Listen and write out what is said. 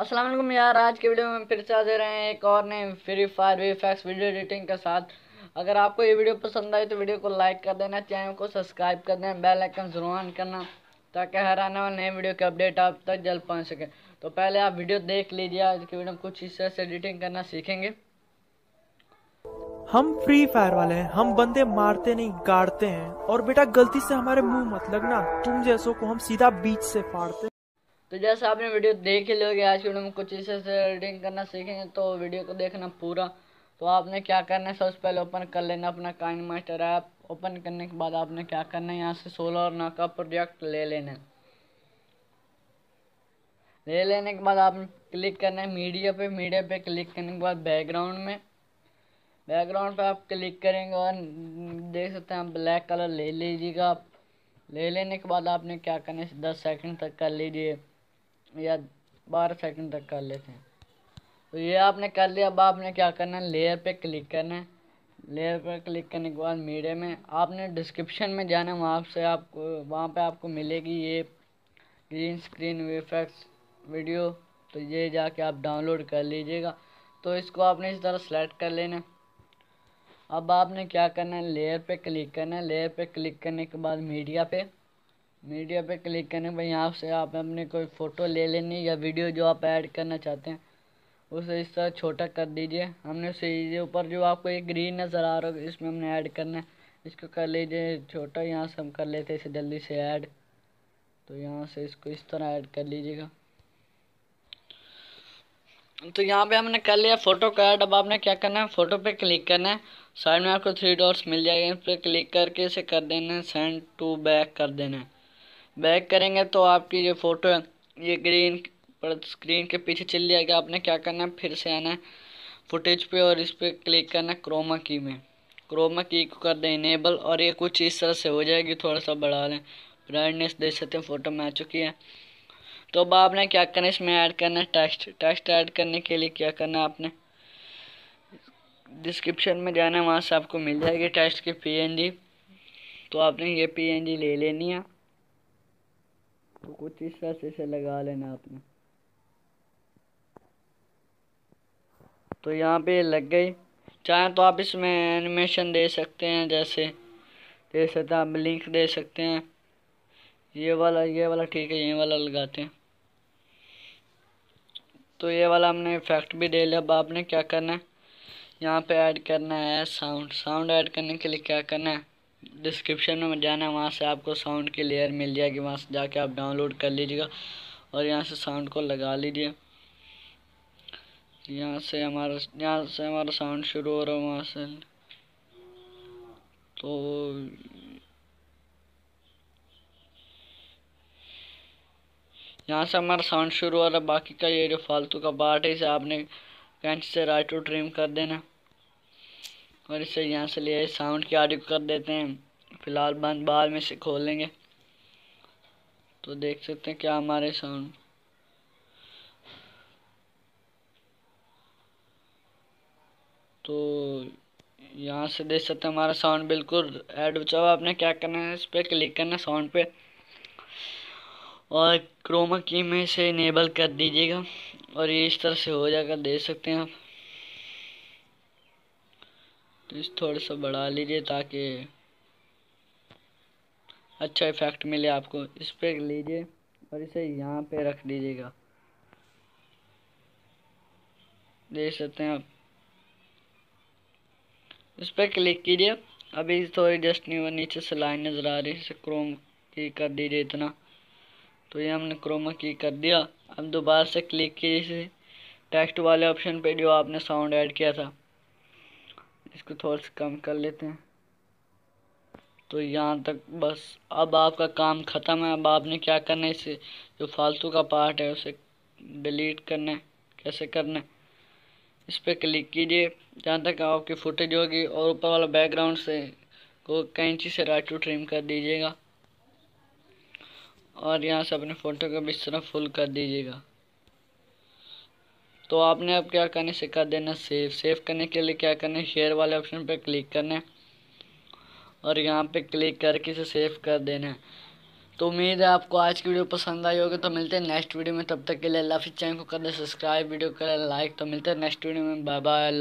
असलम यार आज के वीडियो में फिर से रहे हैं एक और नए free fire V FX video editing के साथ अगर आपको ये वीडियो पसंद आई तो वीडियो को लाइक कर देना चैनल को सब्सक्राइब कर देना बेल आइकन जरूर ऑन करना ताकि हर आने वाले नए वीडियो के अपडेट आप तक जल्द पहुँच सके तो पहले आप वीडियो देख लीजिए आज के वीडियो में कुछ हिस्से से एडिटिंग करना सीखेंगे हम फ्री फायर वाले हैं हम बंदे मारते नहीं गाड़ते हैं और बेटा गलती से हमारे मुंह मत लगना तुम जैसों को हम सीधा बीच से फाड़ते तो जैसे आपने वीडियो देख ही लोगे आज की वीडियो में कुछ इसे से एडिटिंग करना सीखेंगे तो वीडियो को देखना पूरा तो आपने क्या करना है सबसे पहले ओपन कर लेना अपना काइन मास्टर ऐप ओपन करने के बाद आपने क्या करना है यहाँ से सोलो और नौ का प्रोजेक्ट ले लेना ले लेने के बाद आपने क्लिक करना है मीडिया पे मीडिया पे क्लिक करने के बाद बैकग्राउंड में बैकग्राउंड पे आप क्लिक करेंगे और देख सकते हैं आप ब्लैक कलर ले लीजिएगा आप ले लेने के बाद आपने क्या करना है दस सेकंड तक कर लीजिए या बारह सेकंड तक कर लेते हैं तो ये आपने कर लिया अब आपने क्या करना है लेयर पे क्लिक करना है लेयर पर क्लिक करने के बाद मीडिया में आपने डिस्क्रिप्शन में जाना है वहाँ से आपको वहाँ पे आपको मिलेगी ये ग्रीन स्क्रीन वेफेक्स वीडियो तो ये जाके आप डाउनलोड कर लीजिएगा तो इसको आपने इस तरह सेलेक्ट कर लेना अब आपने क्या करना है लेयर पे क्लिक करना है लेयर पे क्लिक करने के बाद मीडिया पे मीडिया पे क्लिक करने पर यहाँ से आप अपने कोई फ़ोटो ले लेनी या वीडियो जो आप ऐड करना चाहते हैं उसे इस तरह छोटा कर दीजिए हमने उसे ये ऊपर जो आपको ये ग्रीन नज़र आ रहा है इसमें हमने ऐड करना है इसको कर लीजिए छोटा यहाँ से हम कर लेते हैं इसे जल्दी से ऐड तो यहाँ से इसको इस तरह ऐड कर लीजिएगा तो यहाँ पे हमने कर लिया फ़ोटो का ऐड अब आपने क्या करना है फ़ोटो पे क्लिक करना है साइड में आपको थ्री डॉट्स मिल जाएंगे इस पर क्लिक करके इसे कर देना है सेंड टू बैक कर देना है बैक करेंगे तो आपकी ये फ़ोटो ये ग्रीन पर स्क्रीन के पीछे चल जाएगा आपने क्या करना है फिर से आना है फुटेज पे और इस पर क्लिक करना है क्रोमा की में क्रोमा की को कर दें इनेबल और ये कुछ इस तरह से हो जाएगी थोड़ा सा बढ़ा लें ब्राइटनेस देख सकते हैं फ़ोटो में आ चुकी है तो अब आपने क्या करना है इसमें ऐड करना है टेक्स्ट टेक्स्ट ऐड करने के लिए क्या करना है आपने डिस्क्रिप्शन में जाना है वहाँ से आपको मिल जाएगी टेक्स्ट की पीएनजी तो आपने ये पीएनजी ले लेनी है तो कुछ इस तरह से लगा लेना आपने तो यहाँ पे लग गई चाहे तो आप इसमें एनिमेशन दे सकते हैं जैसे दे सकते हैं आप लिंक दे सकते हैं ये वाला ये वाला ठीक है ये वाला लगाते हैं तो ये वाला हमने इफेक्ट भी दे लिया अब आपने क्या करना है यहाँ पे ऐड करना है साउंड साउंड ऐड करने के लिए क्या करना है डिस्क्रिप्शन में जाना वहाँ से आपको साउंड की लेयर मिल जाएगी वहाँ से जाके आप डाउनलोड कर लीजिएगा और यहाँ से साउंड को लगा लीजिए यहाँ से हमारा यहाँ से हमारा साउंड शुरू हो रहा है वहाँ से तो यहाँ से हमारा साउंड शुरू हो रहा है बाकी का ये जो फालतू का पार्ट है इसे आपने कैंच से राइट टू ट्रिम कर देना और इसे यहाँ से ले साउंड की ऑडियो कर देते हैं फिलहाल बंद बाद में से खोलेंगे तो देख सकते हैं क्या हमारे साउंड तो यहाँ से देख सकते हैं हमारा साउंड बिल्कुल ऐड हो हुआ आपने क्या करना है इस पर क्लिक करना साउंड पे और क्रोमा की में से इनेबल कर दीजिएगा और ये इस तरह से हो जाएगा देख सकते हैं आप तो इस थोड़ा सा बढ़ा लीजिए ताकि अच्छा इफेक्ट मिले आपको इस पर लीजिए और इसे यहाँ पे रख दीजिएगा देख सकते हैं आप इस पर क्लिक कीजिए अभी थोड़ी जस्ट नहीं नीचे से लाइन नज़र आ रही है इसे क्रोम की कर दीजिए इतना तो ये हमने क्रोमा की कर दिया अब दोबारा से क्लिक कीजिए टेक्स्ट वाले ऑप्शन पे जो आपने साउंड ऐड किया था इसको थोड़ा सा कम कर लेते हैं तो यहाँ तक बस अब आपका काम ख़त्म है अब आपने क्या करना है इसे जो फालतू का पार्ट है उसे डिलीट करना है कैसे करना है इस पर क्लिक कीजिए जहाँ तक आपकी फुटेज होगी और ऊपर वाला बैकग्राउंड से को कैंची से राइट टू ट्रिम कर दीजिएगा और यहाँ से अपने फ़ोटो को भी इस तरह फुल कर दीजिएगा तो आपने अब क्या करना से कर देना सेव सेव करने के लिए क्या करना है शेयर वाले ऑप्शन पर क्लिक करना है और यहाँ पे क्लिक करके इसे सेव कर देना है तो उम्मीद है आपको आज की वीडियो पसंद आई होगी तो मिलते हैं नेक्स्ट वीडियो में तब तक के लिए अल्लाह चैनल को कर दे सब्सक्राइब वीडियो कर लाइक तो मिलते हैं नेक्स्ट वीडियो में बाय बाय